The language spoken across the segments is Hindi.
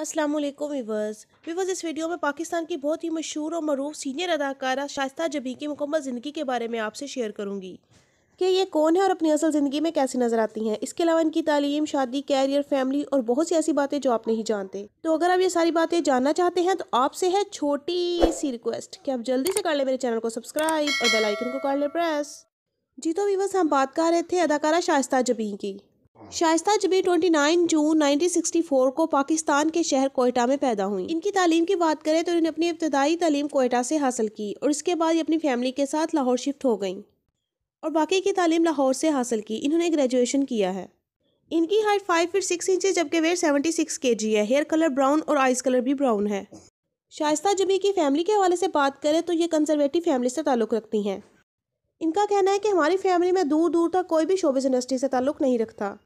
असलम वीवर्स वीवर्स इस वीडियो में पाकिस्तान की बहुत ही मशहूर और मरूफ सीनियर अदाकारा शाइस्ता जबी की मुकम्मल ज़िंदगी के बारे में आपसे शेयर करूँगी कि ये कौन है और अपनी असल ज़िंदगी में कैसी नज़र आती हैं इसके अलावा इनकी तालीम शादी कैरियर फैमिली और बहुत सी ऐसी बातें जो आप नहीं जानते तो अगर आप ये सारी बातें जानना चाहते हैं तो आपसे है छोटी सी रिक्वेस्ट कि आप जल्दी से कर लें मेरे चैनल को सब्सक्राइब और बेलाइकन को कर लें प्रेस जी तो वीवर्स हम बात कर रहे थे अदाकारा शाइस्ता जबी की शाइस्ता जबी 29 जून 1964 को पाकिस्तान के शहर कोयटा में पैदा हुई इनकी तालीम की बात करें तो इन्हें अपनी इब्तदाई तालीम कोयटा से हासिल की और इसके बाद ये अपनी फैमिली के साथ लाहौर शिफ्ट हो गई और बाकी की तालीम लाहौर से हासिल की इन्होंने ग्रेजुएशन किया है इनकी height five feet six inch जबकि weight seventy six K G है हेयर कलर ब्राउन और आइस कलर भी ब्राउन है शाइस्ता जबी की फैमिली के हवाले से बात करें तो ये कंजर्वेटिव फैमिली से ताल्लुक़ रखती हैं इनका कहना है कि हमारी फैमिली में दूर दूर तक कोई भी शोबिस इंडस्ट्री से ताल्लुक़ नहीं रखता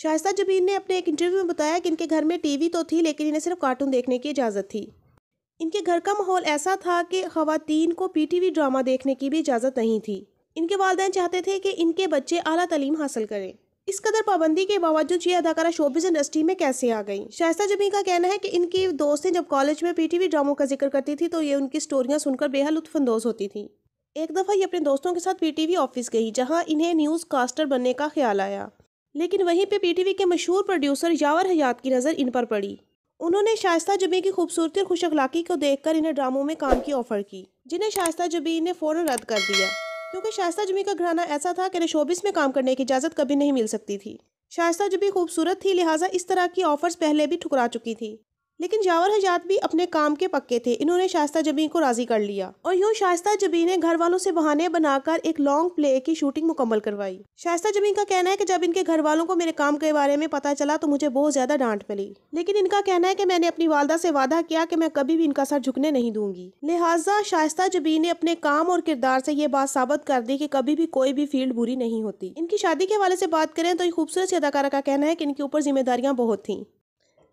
शाइस्ता जबीर ने अपने एक इंटरव्यू में बताया कि इनके घर में टीवी तो थी लेकिन इन्हें सिर्फ कार्टून देखने की इजाज़त थी इनके घर का माहौल ऐसा था कि खातन को पीटीवी ड्रामा देखने की भी इजाज़त नहीं थी इनके वालदेन चाहते थे कि इनके बच्चे अला तलीम हासिल करें इस कदर पाबंदी के बावजूद ये अदाकारा शोबिस इंडस्ट्री में कैसे आ गई शाइस्ता जबी का कहना है कि इनकी दोस्तें जब कॉलेज में पी ड्रामों का जिक्र करती थी तो ये उनकी स्टोरियाँ सुनकर बेहद लुफानंदोज होती थी एक दफ़ा ये अपने दोस्तों के साथ पीटीवी ऑफिस गई जहां इन्हें न्यूज़ कास्टर बनने का ख्याल आया लेकिन वहीं पे पीटीवी के मशहूर प्रोड्यूसर यावर हयात की नज़र इन पर पड़ी उन्होंने शाइस्ता जबी की खूबसूरती और खुश अखलाकी को देखकर इन्हें ड्रामों में काम की ऑफर की जिन्हें शाइस्ता जबी ने फ़ौरन रद्द कर दिया क्योंकि शाइस्ता जबी का घराना ऐसा था कि इन्हें शोबिस में काम करने की इजाज़त कभी नहीं मिल सकती थी शाइस्ता जबी खूबसूरत थी लिहाजा इस तरह की ऑफर्स पहले भी ठुकरा चुकी थी लेकिन जावर हजात भी अपने काम के पक्के थे इन्होंने शास्ता जबीन को राजी कर लिया और यूँ शास्ता जबी ने घर वालों से बहाने बनाकर एक लॉन्ग प्ले की शूटिंग मुकम्मल करवाई शाइस्ता जबीन का कहना है कि जब इनके घर वालों को मेरे काम के बारे में पता चला तो मुझे बहुत ज्यादा डांट मिली लेकिन इनका कहना है की मैंने अपनी वालदा से वादा किया कि मैं कभी भी इनका सर झुकने नहीं दूंगी लिहाजा शास्ता जबी ने अपने काम और किरदार से ये बात साबित कर दी की कभी भी कोई भी फील्ड बुरी नहीं होती इनकी शादी के हवाले से बात करें तो खूबसूरत अदाकारा का कहना है की इनके ऊपर जिम्मेदारियां बहुत थी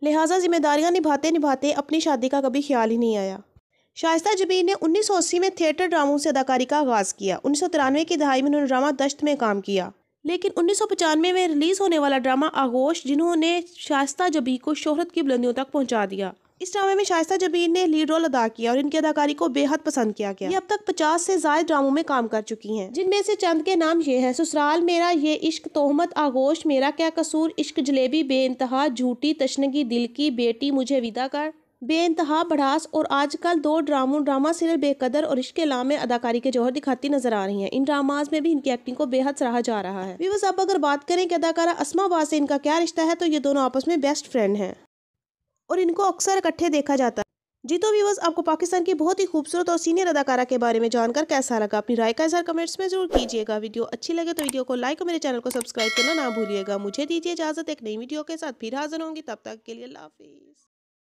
लिहाजा जिम्मेदारियां निभाते निभाते अपनी शादी का कभी ख्याल ही नहीं आया शाइस्ता जबीर ने उन्नीस में थिएटर ड्रामों से अदाकारी का आगाज़ किया उन्नीस की दहाई में उन्होंने ड्रामा दश्त में काम किया लेकिन उन्नीस में रिलीज़ होने वाला ड्रामा आगोश जिन्होंने शाइस्ता जबीर को शोहरत की बुलंदियों तक पहुँचा दिया इस ड्रामे में शाइस्ता जबीर ने लीड रोल अदा किया और इनकी अदाकारी को बेहद पसंद किया गया ये अब तक 50 से ज्यादा ड्रामों में काम कर चुकी हैं जिनमें से चंद के नाम ये हैं ससुराल मेरा ये इश्क तोहमत आगोश मेरा क्या कसूर इश्क जलेबी बे इंतहा झूठी तशनगी दिल की बेटी मुझे विदा कर बे इंतहा बढ़ास और आजकल दो ड्रामों ड्रामा सीरियल बेकदर और इश्क लाम में अदाकारी के जौहर दिखाती नजर आ रही हैं इन ड्रामाज में भी इनकी एक्टिंग को बेहद सराहा जा रहा है अब अगर बात करें कि अदाकारा असमा से इनका क्या रिश्ता है तो ये दोनों आपस में बेस्ट फ्रेंड हैं और इनको अक्सर इकट्ठे देखा जाता है जी तो व्यूवर्स आपको पाकिस्तान की बहुत ही खूबसूरत और सीनियर अदाकारा के बारे में जानकर कैसा लगा अपनी राय का इजहार कमेंट्स में जरूर कीजिएगा वीडियो अच्छी लगे तो वीडियो को लाइक और मेरे चैनल को सब्सक्राइब करना ना भूलिएगा मुझे दीजिए इजाजत एक नई वीडियो के साथ फिर हाजिर होंगी तब तक के लिए लाफी